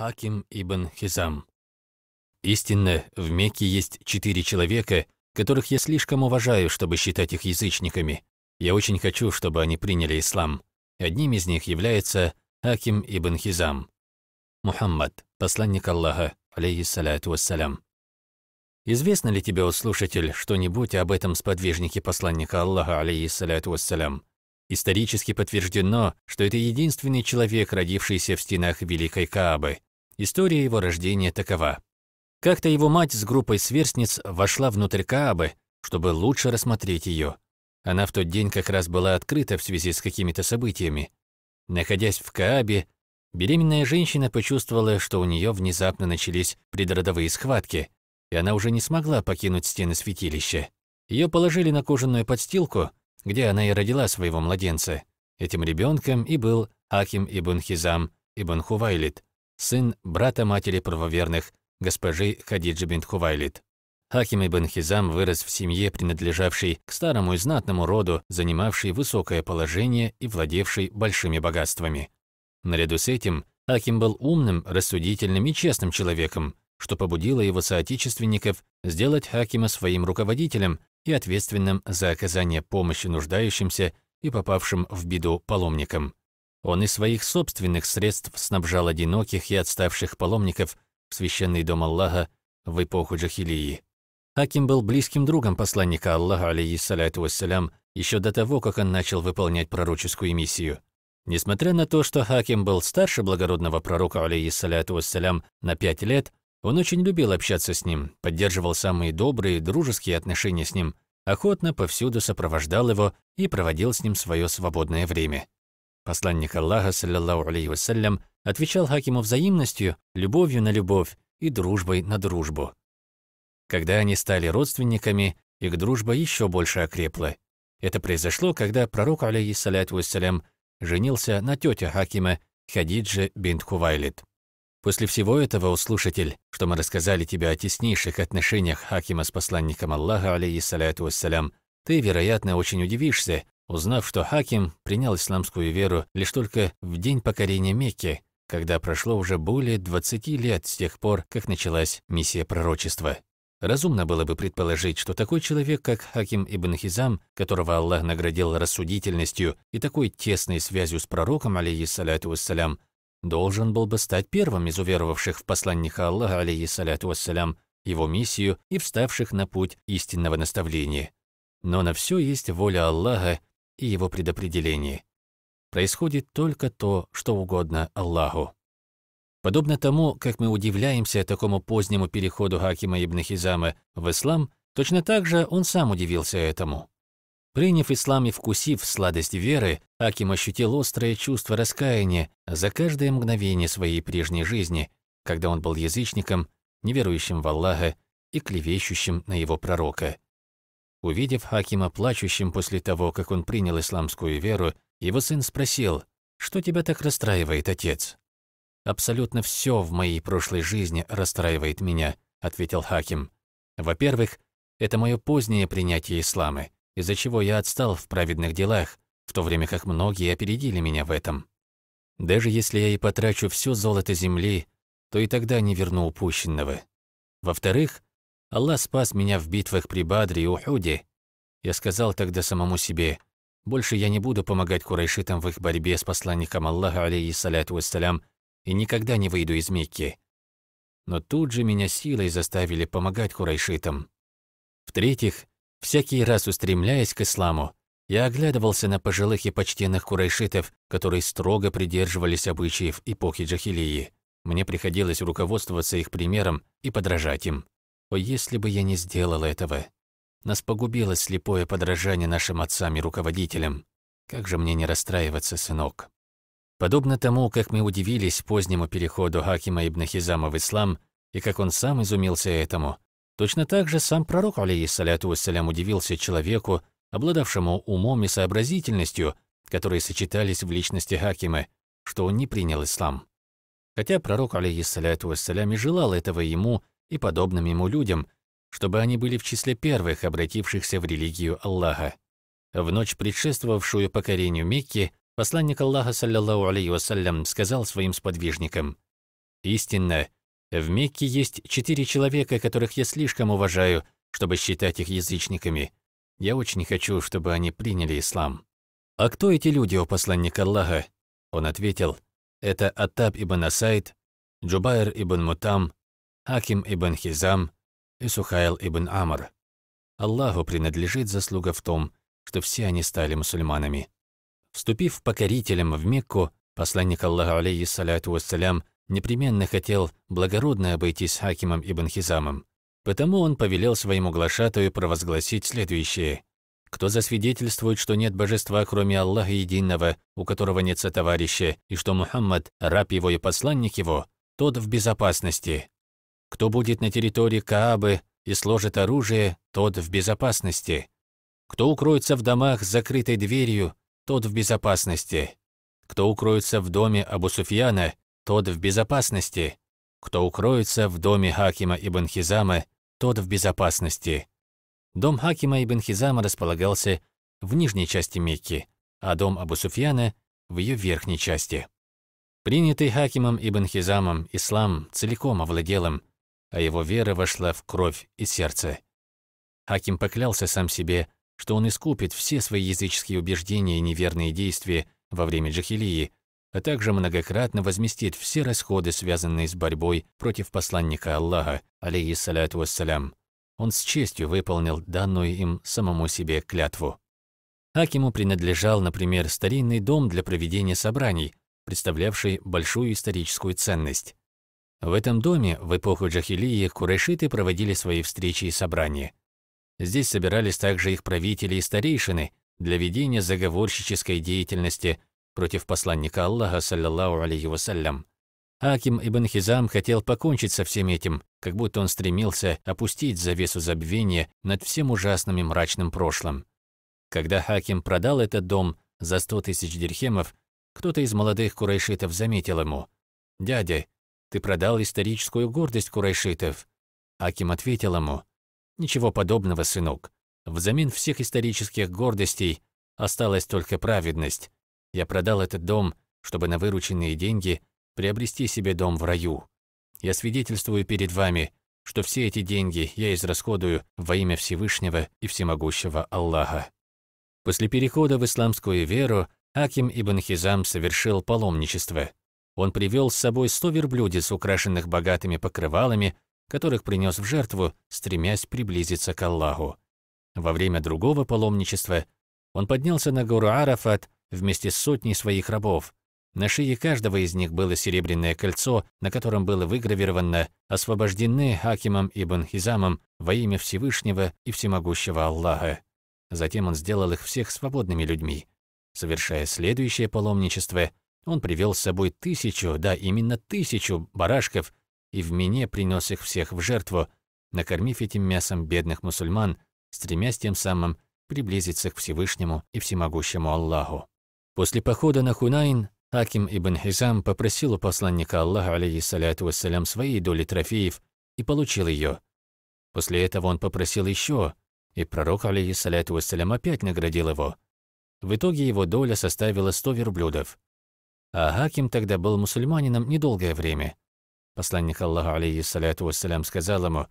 Хаким ибн Хизам. Истинно, в Мекке есть четыре человека, которых я слишком уважаю, чтобы считать их язычниками. Я очень хочу, чтобы они приняли ислам. Одним из них является Хаким ибн Хизам. Мухаммад, посланник Аллаха, алейхиссалату вассалям. Известно ли тебе, о слушатель, что-нибудь об этом сподвижнике посланника Аллаха, алейхиссалату вассалям? Исторически подтверждено, что это единственный человек, родившийся в стенах Великой Каабы. История его рождения такова. Как-то его мать с группой сверстниц вошла внутрь Каабы, чтобы лучше рассмотреть ее. Она в тот день как раз была открыта в связи с какими-то событиями. Находясь в Каабе, беременная женщина почувствовала, что у нее внезапно начались предродовые схватки, и она уже не смогла покинуть стены святилища. Ее положили на кожаную подстилку, где она и родила своего младенца. Этим ребенком и был Аким ибн Хизам ибн Хувайлит, сын брата матери правоверных, госпожи Хадиджи бинт Хувайлид. Хаким ибн Хизам вырос в семье, принадлежавшей к старому и знатному роду, занимавшей высокое положение и владевшей большими богатствами. Наряду с этим Хаким был умным, рассудительным и честным человеком, что побудило его соотечественников сделать Хакима своим руководителем и ответственным за оказание помощи нуждающимся и попавшим в беду паломникам. Он и своих собственных средств снабжал одиноких и отставших паломников в священный дом Аллаха в эпоху Джахилии. Аким был близким другом посланника Аллаха, алейиссаляту вассалям, еще до того, как он начал выполнять пророческую миссию. Несмотря на то, что Хаким был старше благородного пророка, алейиссаляту вассалям, на пять лет, он очень любил общаться с ним, поддерживал самые добрые, дружеские отношения с ним, охотно повсюду сопровождал его и проводил с ним свое свободное время. Посланник Аллаха, саллиллаху алейхи вассалям, отвечал Хакиму взаимностью, любовью на любовь и дружбой на дружбу. Когда они стали родственниками, их дружба еще больше окрепла. Это произошло, когда пророк, алейхиссаляту вассалям, женился на тете Хакима Хадидже бинт Хувайлит. После всего этого, услушатель, что мы рассказали тебе о теснейших отношениях Хакима с посланником Аллаха, алейхиссаляту вассалям, ты, вероятно, очень удивишься, Узнав, что Хаким принял исламскую веру лишь только в день покорения Мекки, когда прошло уже более 20 лет с тех пор, как началась миссия пророчества. Разумно было бы предположить, что такой человек, как Хаким ибн Хизам, которого Аллах наградил рассудительностью и такой тесной связью с пророком, алейхиссаляту вассалям, должен был бы стать первым из уверовавших в посланника Аллаха, алейхиссаляту вассалям, его миссию и вставших на путь истинного наставления. Но на все есть воля Аллаха, и его предопределении. Происходит только то, что угодно Аллаху. Подобно тому, как мы удивляемся такому позднему переходу Хакима ибн Хизама в ислам, точно так же он сам удивился этому. Приняв ислам и вкусив сладость веры, Аким ощутил острое чувство раскаяния за каждое мгновение своей прежней жизни, когда он был язычником, неверующим в Аллаха и клевещущим на его пророка. Увидев Хакима плачущим после того, как он принял исламскую веру, его сын спросил, «Что тебя так расстраивает, отец?» «Абсолютно все в моей прошлой жизни расстраивает меня», — ответил Хаким. «Во-первых, это мое позднее принятие ислама, из-за чего я отстал в праведных делах, в то время как многие опередили меня в этом. Даже если я и потрачу все золото земли, то и тогда не верну упущенного. Во-вторых, Аллах спас меня в битвах при Бадре и Ухуде. Я сказал тогда самому себе, больше я не буду помогать курайшитам в их борьбе с посланником Аллаха, алейхиссаляту вассалям, и никогда не выйду из Мекки. Но тут же меня силой заставили помогать курайшитам. В-третьих, всякий раз устремляясь к исламу, я оглядывался на пожилых и почтенных курайшитов, которые строго придерживались обычаев эпохи джахилии. Мне приходилось руководствоваться их примером и подражать им. О, если бы я не сделал этого! Нас погубило слепое подражание нашим отцам и руководителям. Как же мне не расстраиваться, сынок? Подобно тому, как мы удивились позднему переходу Хакима ибн Хизама в ислам, и как он сам изумился этому, точно так же сам пророк, алейхиссаляту вассалям, удивился человеку, обладавшему умом и сообразительностью, которые сочетались в личности Хакима, что он не принял ислам. Хотя пророк, алейхиссаляту вассалям, и желал этого ему и подобным ему людям, чтобы они были в числе первых, обратившихся в религию Аллаха. В ночь, предшествовавшую покорению Мекки, посланник Аллаха, саллиллаху алейхи вассалям, сказал своим сподвижникам, «Истинно, в Мекке есть четыре человека, которых я слишком уважаю, чтобы считать их язычниками. Я очень хочу, чтобы они приняли ислам». «А кто эти люди, о посланник Аллаха?» Он ответил, «Это Атаб ибн Асайд, Джубайр ибн Мутам, Аким ибн Хизам и Сухайл ибн Амр. Аллаху принадлежит заслуга в том, что все они стали мусульманами. Вступив покорителем в Мекку, посланник Аллаха алейхиссаляту вассалям непременно хотел благородно обойтись с Акимом ибн Хизамом. Потому он повелел своему глашатую провозгласить следующее. «Кто засвидетельствует, что нет божества, кроме Аллаха Единого, у которого нет сотоварища, и что Мухаммад – раб его и посланник его, тот в безопасности. Кто будет на территории Каабы и сложит оружие, тот в безопасности. Кто укроется в домах с закрытой дверью, тот в безопасности. Кто укроется в доме Абу Суфьяна, тот в безопасности. Кто укроется в доме Хакима ибн Хизама, тот в безопасности. Дом Хакима ибн Хизама располагался в нижней части Мекки, а дом Абу Суфьяна – в ее верхней части. Принятый Хакимом ибн Хизамом ислам целиком овладел им, а его вера вошла в кровь и сердце. Аким поклялся сам себе, что он искупит все свои языческие убеждения и неверные действия во время Джахилии, а также многократно возместит все расходы, связанные с борьбой против посланника Аллаха, алейхиссаляту вассалям. Он с честью выполнил данную им самому себе клятву. Акиму принадлежал, например, старинный дом для проведения собраний, представлявший большую историческую ценность. В этом доме в эпоху Джахилии курайшиты проводили свои встречи и собрания. Здесь собирались также их правители и старейшины для ведения заговорщической деятельности против посланника Аллаха, саллиллаху алейхи вассалям. Аким ибн Хизам хотел покончить со всем этим, как будто он стремился опустить завесу забвения над всем ужасным и мрачным прошлым. Когда Хаким продал этот дом за 100 тысяч дирхемов, кто-то из молодых курайшитов заметил ему. «Дядя, ты продал историческую гордость Курайшитов». Аким ответил ему, «Ничего подобного, сынок. Взамен всех исторических гордостей осталась только праведность. Я продал этот дом, чтобы на вырученные деньги приобрести себе дом в раю. Я свидетельствую перед вами, что все эти деньги я израсходую во имя Всевышнего и Всемогущего Аллаха». После перехода в исламскую веру Аким ибн Хизам совершил паломничество. Он привел с собой сто верблюдец, украшенных богатыми покрывалами, которых принес в жертву, стремясь приблизиться к Аллаху. Во время другого паломничества он поднялся на гору Арафат вместе с сотней своих рабов. На шее каждого из них было серебряное кольцо, на котором было выгравировано «Освобождены Хакимом ибн Хизамом во имя Всевышнего и Всемогущего Аллаха». Затем он сделал их всех свободными людьми. Совершая следующее паломничество, он привел с собой тысячу, да, именно тысячу барашков, и в мине принес их всех в жертву, накормив этим мясом бедных мусульман, стремясь тем самым приблизиться к Всевышнему и Всемогущему Аллаху. После похода на Хунайн Аким ибн Хизам попросил у посланника Аллаха, алейхиссаляту вассалям, своей доли трофеев и получил ее. После этого он попросил еще, и пророк, алейхиссаляту вассалям, опять наградил его. В итоге его доля составила 100 верблюдов а Хаким тогда был мусульманином недолгое время. Посланник Аллаху, алейхиссаляту вассалям, сказал ему,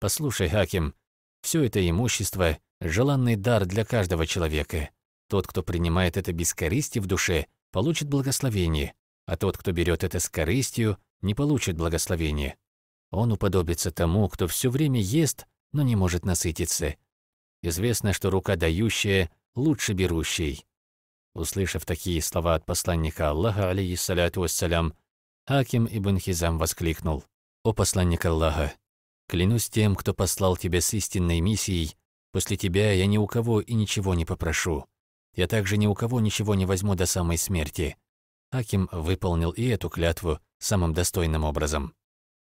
«Послушай, Хаким, все это имущество – желанный дар для каждого человека. Тот, кто принимает это без корысти в душе, получит благословение, а тот, кто берет это с корыстью, не получит благословения. Он уподобится тому, кто все время ест, но не может насытиться. Известно, что рука дающая лучше берущей. Услышав такие слова от посланника Аллаха, алейиссаляту вассалям, Хаким ибн Хизам воскликнул. «О посланник Аллаха, клянусь тем, кто послал тебя с истинной миссией, после тебя я ни у кого и ничего не попрошу. Я также ни у кого ничего не возьму до самой смерти». Хаким выполнил и эту клятву самым достойным образом.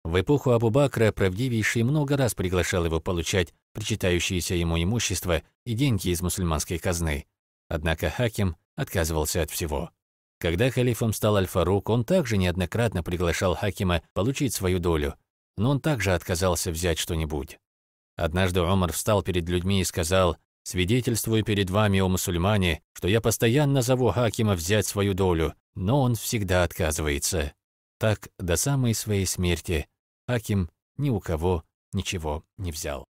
В эпоху Абу-Бакра правдивейший много раз приглашал его получать причитающееся ему имущество и деньги из мусульманской казны. Однако Хаким отказывался от всего. Когда халифом стал Аль-Фарук, он также неоднократно приглашал Хакима получить свою долю, но он также отказался взять что-нибудь. Однажды Умар встал перед людьми и сказал, «Свидетельствую перед вами, о мусульмане, что я постоянно зову Хакима взять свою долю, но он всегда отказывается». Так до самой своей смерти Хаким ни у кого ничего не взял.